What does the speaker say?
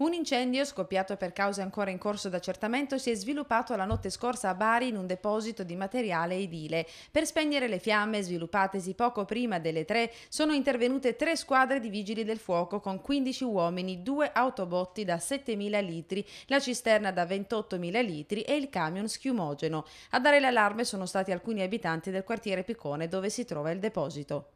Un incendio scoppiato per cause ancora in corso d'accertamento si è sviluppato la notte scorsa a Bari in un deposito di materiale edile. Per spegnere le fiamme sviluppatesi poco prima delle tre sono intervenute tre squadre di vigili del fuoco con 15 uomini, due autobotti da 7.000 litri, la cisterna da 28.000 litri e il camion schiumogeno. A dare l'allarme sono stati alcuni abitanti del quartiere Piccone dove si trova il deposito.